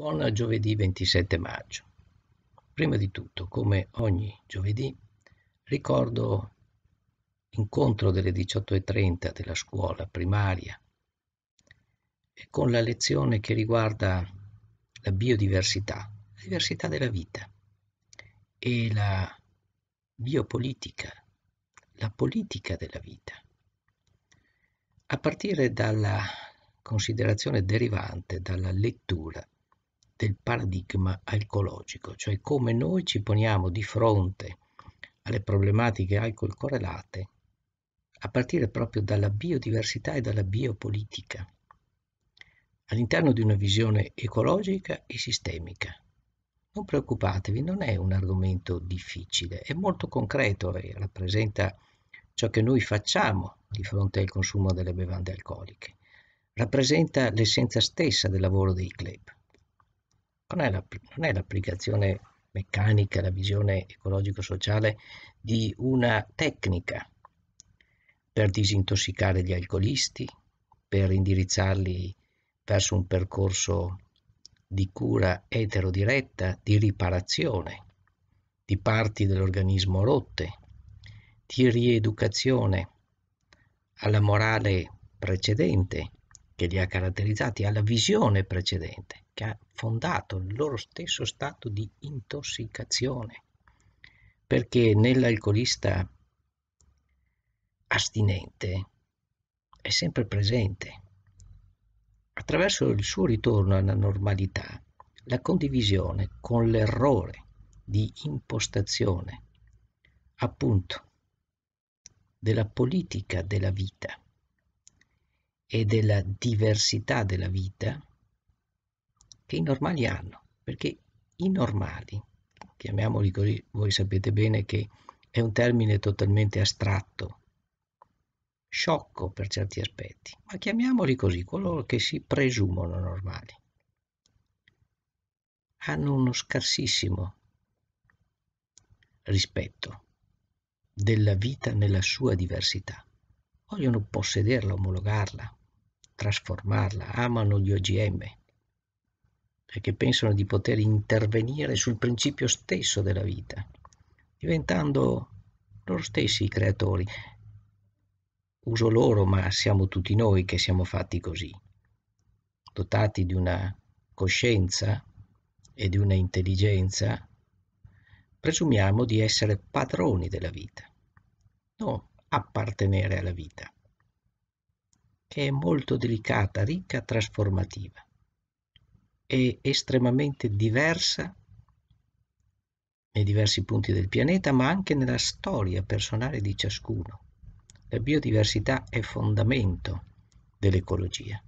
Buon giovedì 27 maggio. Prima di tutto, come ogni giovedì, ricordo l'incontro delle 18.30 della scuola primaria con la lezione che riguarda la biodiversità, la diversità della vita e la biopolitica, la politica della vita. A partire dalla considerazione derivante dalla lettura del paradigma alcolologico, cioè come noi ci poniamo di fronte alle problematiche alcol correlate a partire proprio dalla biodiversità e dalla biopolitica all'interno di una visione ecologica e sistemica. Non preoccupatevi, non è un argomento difficile, è molto concreto e rappresenta ciò che noi facciamo di fronte al consumo delle bevande alcoliche. Rappresenta l'essenza stessa del lavoro dei club non è, la, non è l'applicazione meccanica, la visione ecologico-sociale di una tecnica per disintossicare gli alcolisti, per indirizzarli verso un percorso di cura eterodiretta, di riparazione di parti dell'organismo rotte, di rieducazione alla morale precedente, che li ha caratterizzati alla visione precedente, che ha fondato il loro stesso stato di intossicazione. Perché nell'alcolista astinente è sempre presente. Attraverso il suo ritorno alla normalità, la condivisione con l'errore di impostazione, appunto, della politica della vita e della diversità della vita che i normali hanno, perché i normali, chiamiamoli così, voi sapete bene che è un termine totalmente astratto, sciocco per certi aspetti, ma chiamiamoli così, coloro che si presumono normali, hanno uno scarsissimo rispetto della vita nella sua diversità, vogliono possederla, omologarla, trasformarla, amano gli OGM, perché pensano di poter intervenire sul principio stesso della vita, diventando loro stessi i creatori. Uso loro, ma siamo tutti noi che siamo fatti così, dotati di una coscienza e di una intelligenza, presumiamo di essere padroni della vita, non appartenere alla vita è molto delicata, ricca, trasformativa e estremamente diversa nei diversi punti del pianeta, ma anche nella storia personale di ciascuno. La biodiversità è fondamento dell'ecologia.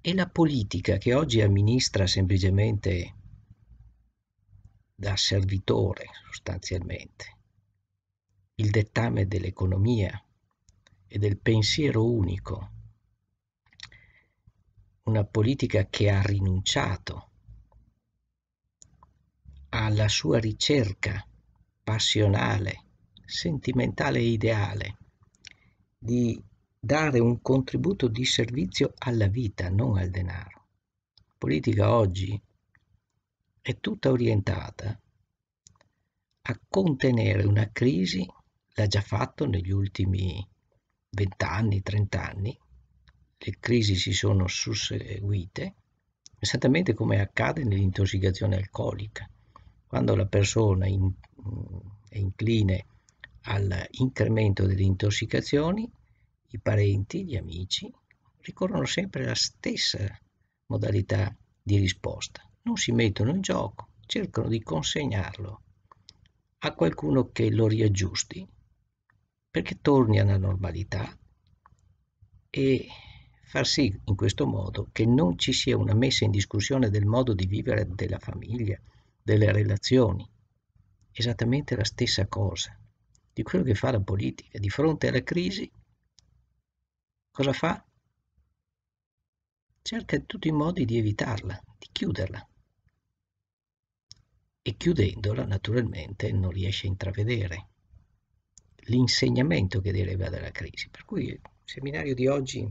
E la politica che oggi amministra semplicemente da servitore sostanzialmente il dettame dell'economia, e del pensiero unico, una politica che ha rinunciato alla sua ricerca passionale, sentimentale e ideale di dare un contributo di servizio alla vita, non al denaro. La politica oggi è tutta orientata a contenere una crisi, l'ha già fatto negli ultimi 20 30 anni, le crisi si sono susseguite, esattamente come accade nell'intossicazione alcolica. Quando la persona in, mm, è incline all'incremento delle intossicazioni, i parenti, gli amici, ricorrono sempre alla stessa modalità di risposta. Non si mettono in gioco, cercano di consegnarlo a qualcuno che lo riaggiusti perché torni alla normalità e far sì in questo modo che non ci sia una messa in discussione del modo di vivere della famiglia, delle relazioni. Esattamente la stessa cosa di quello che fa la politica. Di fronte alla crisi, cosa fa? Cerca in tutti i modi di evitarla, di chiuderla. E chiudendola naturalmente non riesce a intravedere l'insegnamento che deriva dalla crisi. Per cui il seminario di oggi,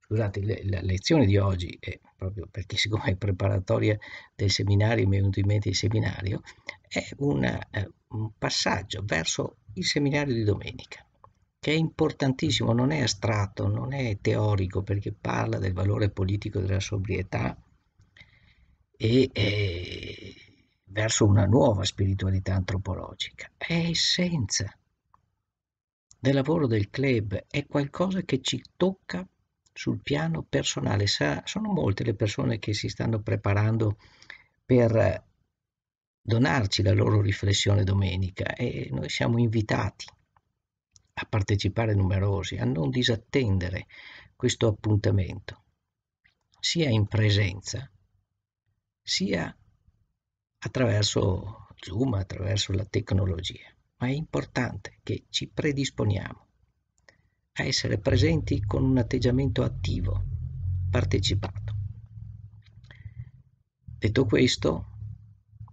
scusate, la lezione di oggi è proprio perché siccome è preparatoria del seminario, mi è venuto in mente il seminario, è una, eh, un passaggio verso il seminario di domenica che è importantissimo, non è astratto, non è teorico, perché parla del valore politico della sobrietà e eh, verso una nuova spiritualità antropologica. È essenza del lavoro del club, è qualcosa che ci tocca sul piano personale. Sa, sono molte le persone che si stanno preparando per donarci la loro riflessione domenica e noi siamo invitati a partecipare numerosi, a non disattendere questo appuntamento, sia in presenza, sia attraverso Zoom, attraverso la tecnologia ma è importante che ci predisponiamo a essere presenti con un atteggiamento attivo, partecipato. Detto questo,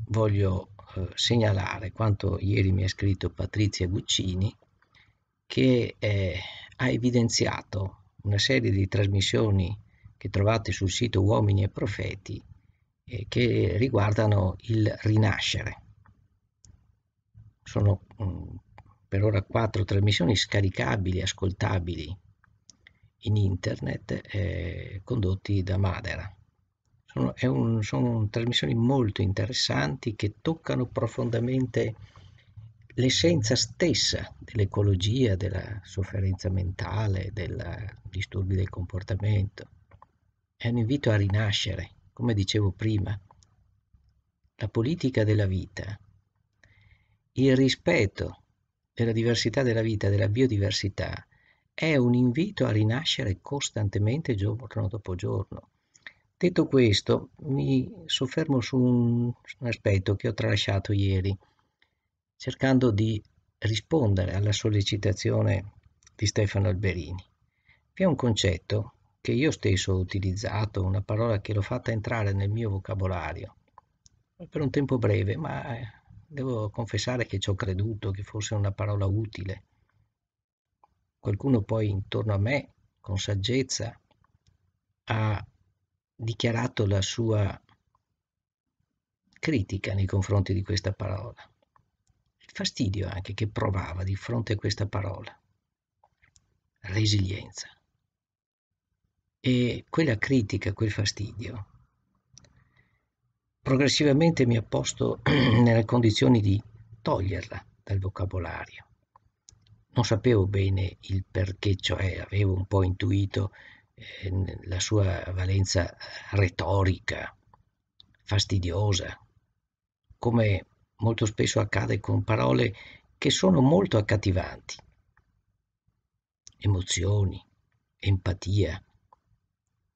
voglio eh, segnalare quanto ieri mi ha scritto Patrizia Guccini, che eh, ha evidenziato una serie di trasmissioni che trovate sul sito Uomini e Profeti eh, che riguardano il rinascere sono mm, per ora quattro trasmissioni scaricabili, ascoltabili in internet eh, condotti da Madera. Sono, un, sono, trasmissioni molto interessanti che toccano profondamente l'essenza stessa dell'ecologia, della sofferenza mentale, dei disturbi del comportamento. È un invito a rinascere, come dicevo prima. La politica della vita il rispetto della diversità della vita, della biodiversità, è un invito a rinascere costantemente giorno dopo giorno. Detto questo, mi soffermo su un, aspetto che ho tralasciato ieri, cercando di rispondere alla sollecitazione di Stefano Alberini. Vi è un concetto che io stesso ho utilizzato, una parola che l'ho fatta entrare nel mio vocabolario, per un tempo breve, ma Devo confessare che ci ho creduto che fosse una parola utile. Qualcuno poi intorno a me, con saggezza, ha dichiarato la sua critica nei confronti di questa parola. Il fastidio anche che provava di fronte a questa parola. Resilienza. E quella critica, quel fastidio, progressivamente mi ha posto nelle condizioni di toglierla dal vocabolario. Non sapevo bene il perché, cioè avevo un po' intuito eh, la sua valenza retorica, fastidiosa, come molto spesso accade con parole che sono molto accattivanti. Emozioni, empatia,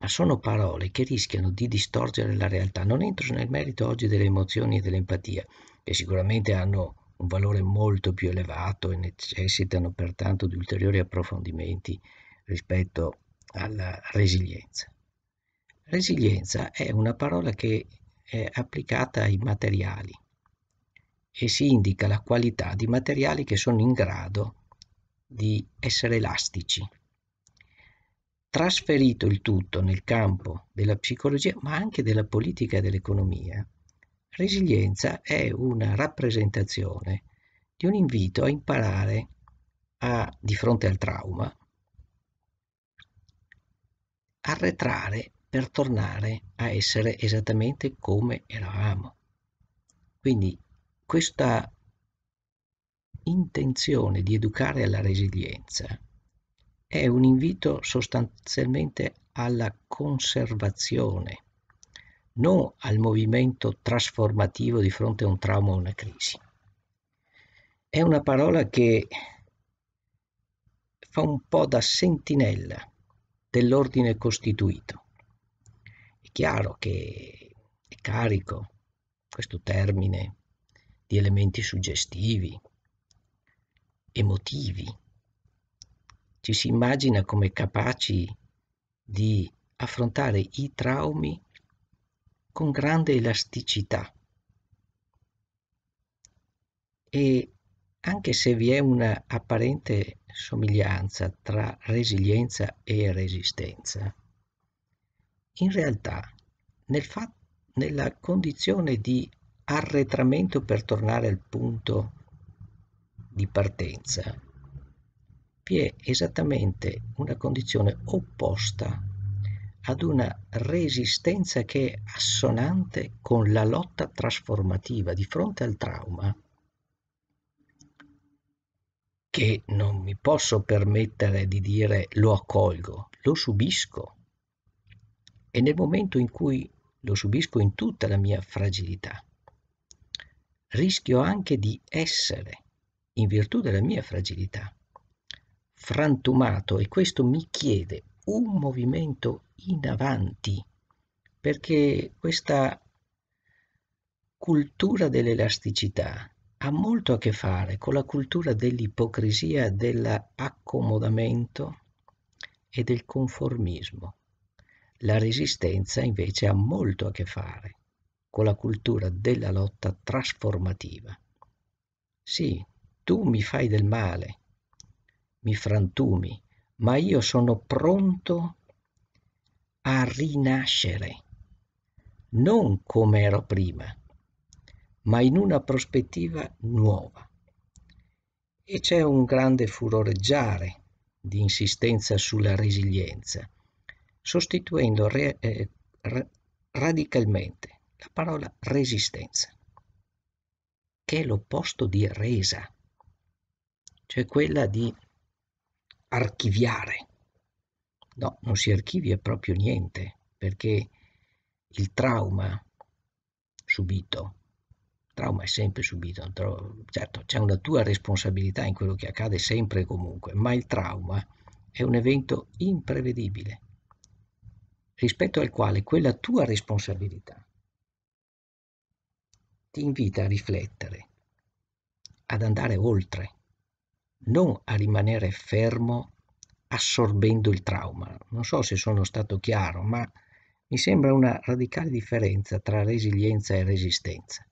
ma sono parole che rischiano di distorcere la realtà. Non entro nel merito oggi delle emozioni e dell'empatia, che sicuramente hanno un valore molto più elevato e necessitano pertanto di ulteriori approfondimenti rispetto alla resilienza. Resilienza è una parola che è applicata ai materiali e si indica la qualità di materiali che sono in grado di essere elastici, trasferito il tutto nel campo della psicologia, ma anche della politica e dell'economia, resilienza è una rappresentazione di un invito a imparare a, di fronte al trauma, arretrare per tornare a essere esattamente come eravamo. Quindi questa intenzione di educare alla resilienza è un invito sostanzialmente alla conservazione, non al movimento trasformativo di fronte a un trauma o una crisi. È una parola che fa un po' da sentinella dell'ordine costituito. È chiaro che è carico questo termine di elementi suggestivi, emotivi, ci si immagina come capaci di affrontare i traumi con grande elasticità. E anche se vi è una apparente somiglianza tra resilienza e resistenza, in realtà nel fa- nella condizione di arretramento per tornare al punto di partenza, vi è esattamente una condizione opposta ad una resistenza che è assonante con la lotta trasformativa di fronte al trauma, che non mi posso permettere di dire lo accolgo, lo subisco. E nel momento in cui lo subisco in tutta la mia fragilità, rischio anche di essere, in virtù della mia fragilità, frantumato e questo mi chiede un movimento in avanti, perché questa cultura dell'elasticità ha molto a che fare con la cultura dell'ipocrisia, dell'accomodamento e del conformismo. La resistenza invece ha molto a che fare con la cultura della lotta trasformativa. Sì, tu mi fai del male, mi frantumi, ma io sono pronto a rinascere, non come ero prima, ma in una prospettiva nuova. E c'è un grande furoreggiare di insistenza sulla resilienza, sostituendo re, eh, ra, radicalmente la parola resistenza, che è l'opposto di resa, cioè quella di archiviare. No, non si archivia proprio niente, perché il trauma subito, trauma è sempre subito, certo c'è una tua responsabilità in quello che accade sempre e comunque, ma il trauma è un evento imprevedibile, rispetto al quale quella tua responsabilità ti invita a riflettere, ad andare oltre non a rimanere fermo assorbendo il trauma. Non so se sono stato chiaro, ma mi sembra una radicale differenza tra resilienza e resistenza,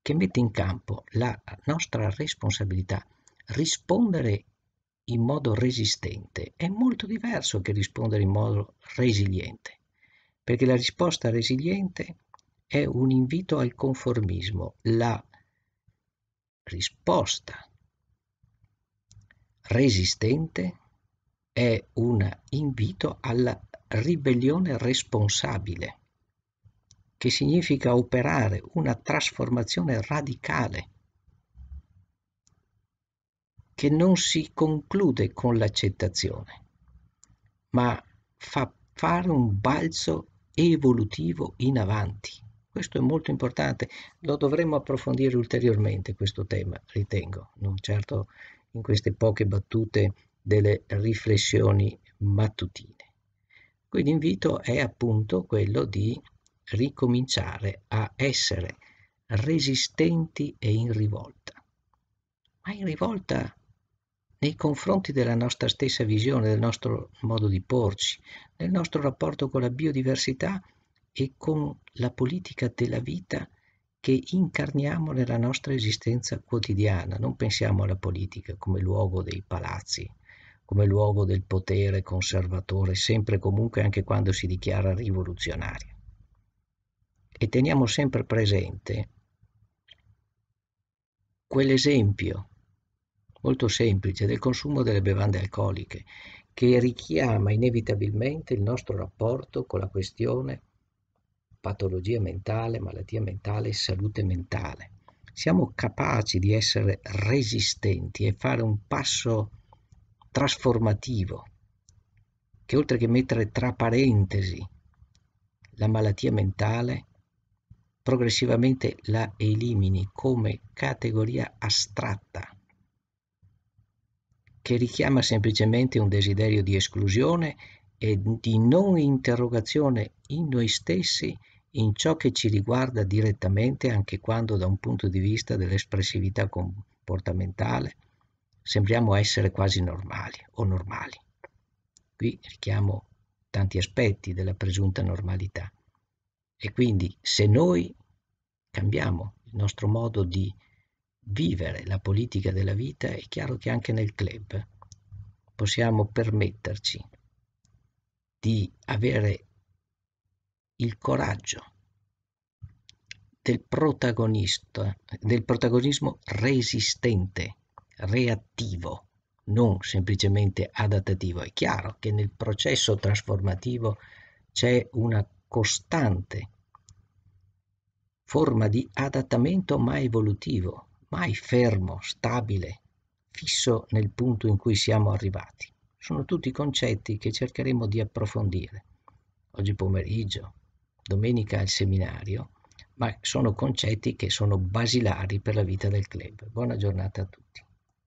che mette in campo la nostra responsabilità. Rispondere in modo resistente è molto diverso che rispondere in modo resiliente, perché la risposta resiliente è un invito al conformismo, la risposta resistente è un invito alla ribellione responsabile, che significa operare una trasformazione radicale che non si conclude con l'accettazione, ma fa fare un balzo evolutivo in avanti. Questo è molto importante, lo dovremmo approfondire ulteriormente questo tema, ritengo, non certo in queste poche battute delle riflessioni mattutine. Quindi l'invito è appunto quello di ricominciare a essere resistenti e in rivolta, ma in rivolta nei confronti della nostra stessa visione, del nostro modo di porci, del nostro rapporto con la biodiversità e con la politica della vita che incarniamo nella nostra esistenza quotidiana. Non pensiamo alla politica come luogo dei palazzi, come luogo del potere conservatore, sempre e comunque anche quando si dichiara rivoluzionaria. E teniamo sempre presente quell'esempio molto semplice del consumo delle bevande alcoliche che richiama inevitabilmente il nostro rapporto con la questione patologia mentale, malattia mentale, salute mentale. Siamo capaci di essere resistenti e fare un passo trasformativo che oltre che mettere tra parentesi la malattia mentale, progressivamente la elimini come categoria astratta che richiama semplicemente un desiderio di esclusione e di non interrogazione in noi stessi in ciò che ci riguarda direttamente anche quando da un punto di vista dell'espressività comportamentale sembriamo essere quasi normali o normali. Qui richiamo tanti aspetti della presunta normalità. E quindi se noi cambiamo il nostro modo di vivere la politica della vita, è chiaro che anche nel club possiamo permetterci di avere il coraggio del protagonista, del protagonismo resistente, reattivo, non semplicemente adattativo. È chiaro che nel processo trasformativo c'è una costante forma di adattamento mai evolutivo, mai fermo, stabile, fisso nel punto in cui siamo arrivati. Sono tutti concetti che cercheremo di approfondire oggi pomeriggio, domenica al seminario, ma sono concetti che sono basilari per la vita del club. Buona giornata a tutti.